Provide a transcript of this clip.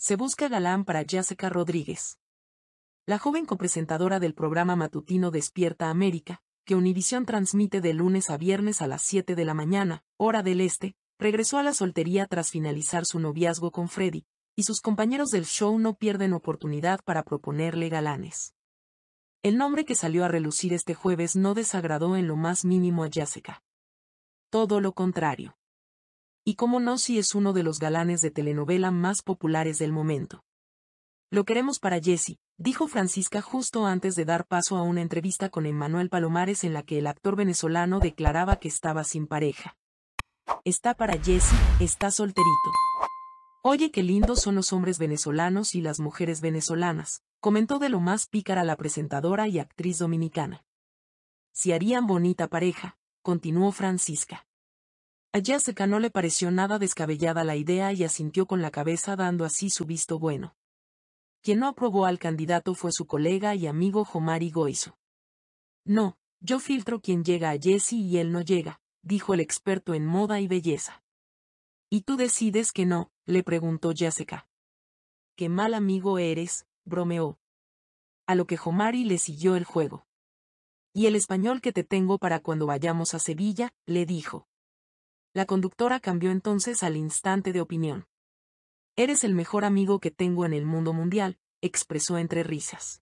Se busca galán para Jessica Rodríguez. La joven copresentadora del programa matutino Despierta América, que Univisión transmite de lunes a viernes a las 7 de la mañana, hora del este, regresó a la soltería tras finalizar su noviazgo con Freddy, y sus compañeros del show no pierden oportunidad para proponerle galanes. El nombre que salió a relucir este jueves no desagradó en lo más mínimo a Jessica. Todo lo contrario y cómo no si es uno de los galanes de telenovela más populares del momento. Lo queremos para Jesse, dijo Francisca justo antes de dar paso a una entrevista con Emmanuel Palomares en la que el actor venezolano declaraba que estaba sin pareja. Está para Jesse, está solterito. Oye qué lindos son los hombres venezolanos y las mujeres venezolanas, comentó de lo más pícara la presentadora y actriz dominicana. Si harían bonita pareja, continuó Francisca. A Jessica no le pareció nada descabellada la idea y asintió con la cabeza dando así su visto bueno. Quien no aprobó al candidato fue su colega y amigo Jomari Goizo. No, yo filtro quien llega a Jesse y él no llega, dijo el experto en moda y belleza. ¿Y tú decides que no? le preguntó Jessica. Qué mal amigo eres, bromeó. A lo que Jomari le siguió el juego. Y el español que te tengo para cuando vayamos a Sevilla, le dijo. La conductora cambió entonces al instante de opinión. Eres el mejor amigo que tengo en el mundo mundial, expresó entre risas.